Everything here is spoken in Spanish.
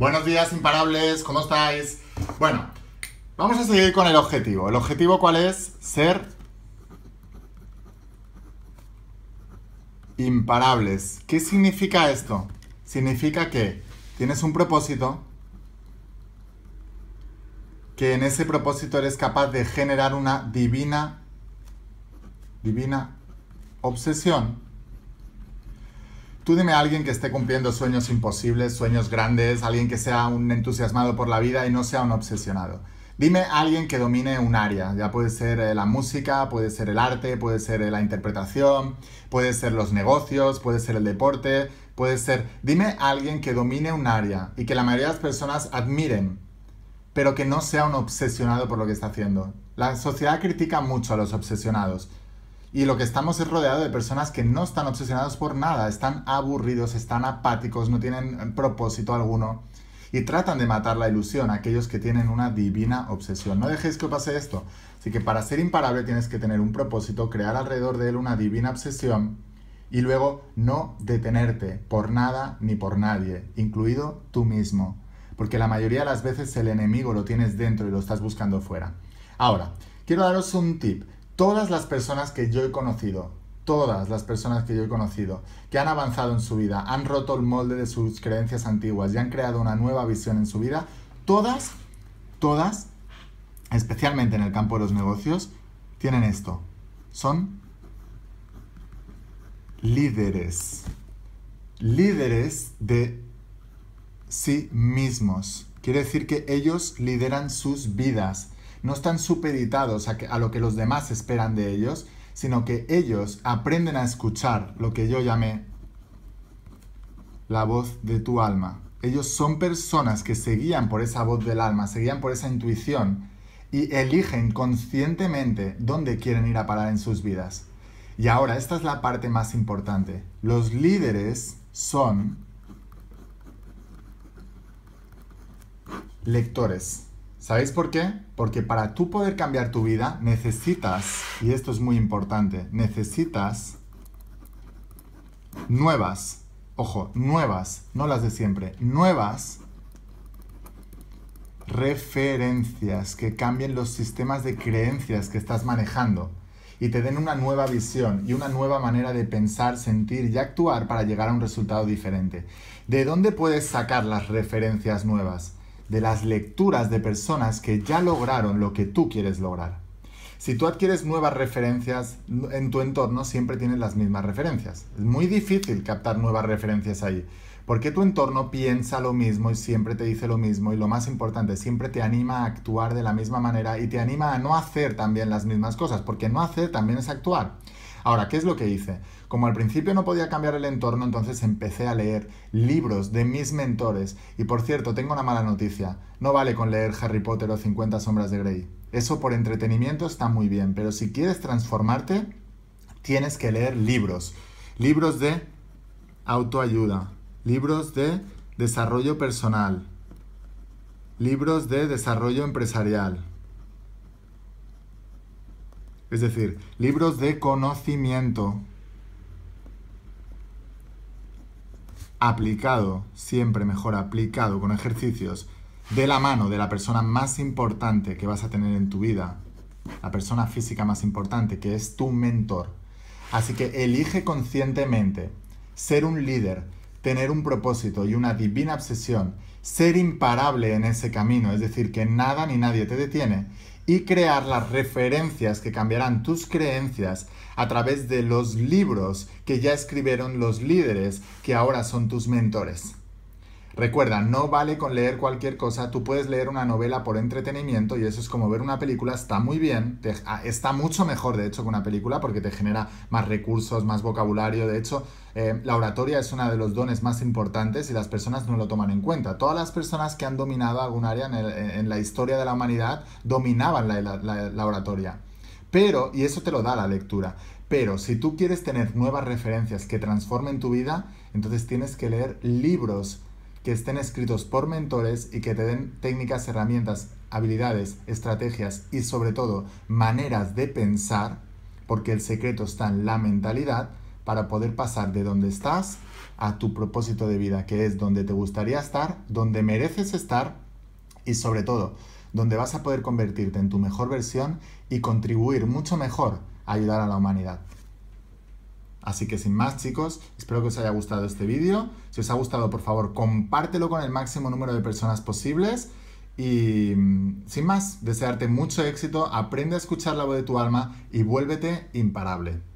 Buenos días, imparables, ¿cómo estáis? Bueno, vamos a seguir con el objetivo. ¿El objetivo cuál es? Ser imparables. ¿Qué significa esto? Significa que tienes un propósito, que en ese propósito eres capaz de generar una divina, divina obsesión Tú dime a alguien que esté cumpliendo sueños imposibles, sueños grandes, alguien que sea un entusiasmado por la vida y no sea un obsesionado. Dime a alguien que domine un área, ya puede ser eh, la música, puede ser el arte, puede ser eh, la interpretación, puede ser los negocios, puede ser el deporte, puede ser... Dime a alguien que domine un área y que la mayoría de las personas admiren, pero que no sea un obsesionado por lo que está haciendo. La sociedad critica mucho a los obsesionados. Y lo que estamos es rodeado de personas que no están obsesionados por nada, están aburridos, están apáticos, no tienen eh, propósito alguno y tratan de matar la ilusión a aquellos que tienen una divina obsesión. No dejéis que pase esto. Así que para ser imparable tienes que tener un propósito, crear alrededor de él una divina obsesión y luego no detenerte por nada ni por nadie, incluido tú mismo. Porque la mayoría de las veces el enemigo lo tienes dentro y lo estás buscando fuera. Ahora, quiero daros un tip todas las personas que yo he conocido, todas las personas que yo he conocido, que han avanzado en su vida, han roto el molde de sus creencias antiguas y han creado una nueva visión en su vida, todas, todas, especialmente en el campo de los negocios, tienen esto. Son líderes. Líderes de sí mismos. Quiere decir que ellos lideran sus vidas no están supeditados a, lo que los demás esperan de ellos, sino que ellos aprenden a escuchar lo que yo llamé la voz de tu alma. Ellos son personas que se guían por esa voz del alma, se guían por esa intuición y eligen conscientemente dónde quieren ir a parar en sus vidas. Y ahora, esta es la parte más importante. Los líderes son lectores. ¿Sabéis por qué? Porque para tú poder cambiar tu vida necesitas, y esto es muy importante, necesitas nuevas, ojo, nuevas, no las de siempre, nuevas referencias que cambien los sistemas de creencias que estás manejando y te den una nueva visión y una nueva manera de pensar, sentir y actuar para llegar a un resultado diferente. ¿De dónde puedes sacar las referencias nuevas? de las lecturas de personas que ya lograron lo que tú quieres lograr. Si tú adquieres nuevas referencias en tu entorno, siempre tienes las mismas referencias. Es muy difícil captar nuevas referencias ahí, porque tu entorno piensa lo mismo y siempre te dice lo mismo y lo más importante, siempre te anima a actuar de la misma manera y te anima a no hacer también las mismas cosas, porque no hacer también es actuar. Ahora, ¿qué es lo que hice? Como al principio no podía cambiar el entorno, entonces empecé a leer libros de mis mentores. Y por cierto, tengo una mala noticia. No vale con leer Harry Potter o 50 sombras de Grey. Eso por entretenimiento está muy bien, pero si quieres transformarte, tienes que leer libros. Libros de autoayuda, libros de desarrollo personal, libros de desarrollo empresarial, es decir, libros de conocimiento aplicado, siempre mejor aplicado, con ejercicios de la mano de la persona más importante que vas a tener en tu vida, la persona física más importante, que es tu mentor. Así que elige conscientemente ser un líder tener un propósito y una divina obsesión, ser imparable en ese camino, es decir, que nada ni nadie te detiene, y crear las referencias que cambiarán tus creencias a través de los libros que ya escribieron los líderes que ahora son tus mentores. Recuerda, no vale con leer cualquier cosa, tú puedes leer una novela por entretenimiento y eso es como ver una película, está muy bien, ah, está mucho mejor de hecho que una película porque te genera más recursos, más vocabulario, de hecho eh, la oratoria es uno de los dones más importantes y las personas no lo toman en cuenta. Todas las personas que han dominado algún área en, la historia de la humanidad dominaban la oratoria. Pero, y eso te lo da la lectura, pero si tú quieres tener nuevas referencias que transformen tu vida, entonces tienes que leer libros que estén escritos por mentores y que te den técnicas, herramientas, habilidades, estrategias y sobre todo maneras de pensar, porque el secreto está en la mentalidad, para poder pasar de donde estás a tu propósito de vida, que es donde te gustaría estar, donde mereces estar y sobre todo donde vas a poder convertirte en tu mejor versión y contribuir mucho mejor a ayudar a la humanidad. Así que sin más chicos, espero que os haya gustado este vídeo. Si os ha gustado, por favor, compártelo con el máximo número de personas posibles. Y mm, sin más, desearte mucho éxito, aprende a escuchar la voz de tu alma y vuélvete imparable.